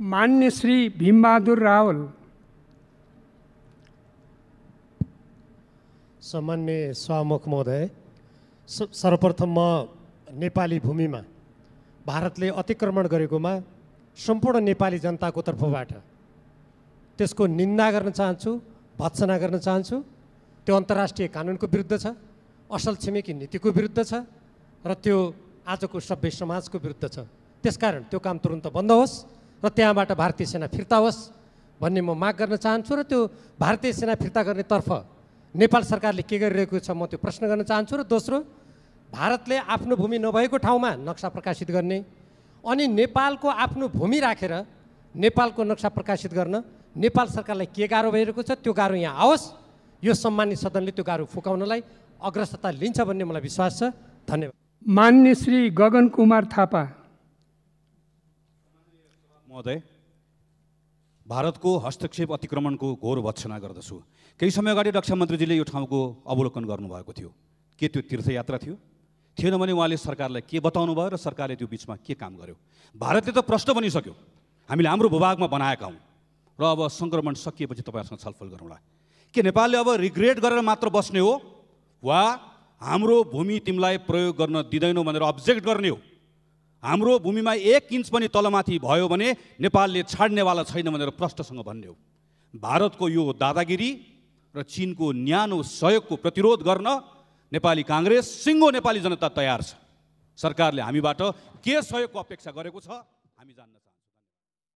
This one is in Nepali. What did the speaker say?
मान्य श्री भीमबहादुर रावल सामान्य स्वामुख महोदय सर्वप्रथम म नेपाली भूमिमा भारतले अतिक्रमण गरेकोमा सम्पूर्ण नेपाली जनताको तर्फबाट त्यसको निन्दा गर्न चाहन्छु भत्सना गर्न चाहन्छु त्यो अन्तर्राष्ट्रिय कानुनको विरुद्ध छ असल छिमेकी नीतिको विरुद्ध छ र त्यो आजको सभ्य समाजको विरुद्ध छ त्यसकारण त्यो काम तुरन्त बन्द होस् र त्यहाँबाट भारतीय सेना फिर्ता होस् भन्ने म माग गर्न चाहन्छु र त्यो भारतीय सेना फिर्ता गर्नेतर्फ नेपाल सरकारले के गरिरहेको छ म त्यो प्रश्न गर्न चाहन्छु र दोस्रो भारतले आफ्नो भूमि नभएको ठाउँमा नक्सा प्रकाशित गर्ने अनि नेपालको आफ्नो भूमि राखेर नेपालको नक्सा प्रकाशित गर्न नेपाल सरकारलाई के गाह्रो भइरहेको छ त्यो गाह्रो यहाँ आओस् यो सम्मानित सदनले त्यो गाह्रो फुकाउनलाई अग्रसरता लिन्छ भन्ने मलाई विश्वास छ धन्यवाद मान्य श्री गगन कुमार थापा महोदय भारतको हस्तक्षेप अतिक्रमणको घोर भत्सना गर्दछु केही समय अगाडि रक्षा मन्त्रीजीले यो ठाउँको अवलोकन गर्नुभएको थियो के त्यो तीर्थयात्रा थियो थिएन भने उहाँले सरकारलाई के बताउनु भयो र सरकारले त्यो बिचमा के काम गर्यो भारतले त प्रश्न बनिसक्यो हामीले हाम्रो भूभागमा बनाएका हौँ र अब सङ्क्रमण सकिएपछि तपाईँहरूसँग छलफल गरौँला के नेपालले अब रिग्रेट गरेर मात्र बस्ने हो वा हाम्रो भूमि तिमीलाई प्रयोग गर्न दिँदैनौ भनेर अब्जेक्ट गर्ने हो हाम्रो भूमिमा एक इन्च पनि तलमाथि भयो भने नेपालले छाड्नेवाला छैन भनेर प्रष्टसँग भन्ने हो भारतको यो दादागिरी र चिनको न्यानो सहयोगको प्रतिरोध गर्न नेपाली काङ्ग्रेस सिङ्गो नेपाली जनता तयार छ सरकारले हामीबाट के सहयोगको अपेक्षा गरेको छ हामी जान्न चाहन्छौँ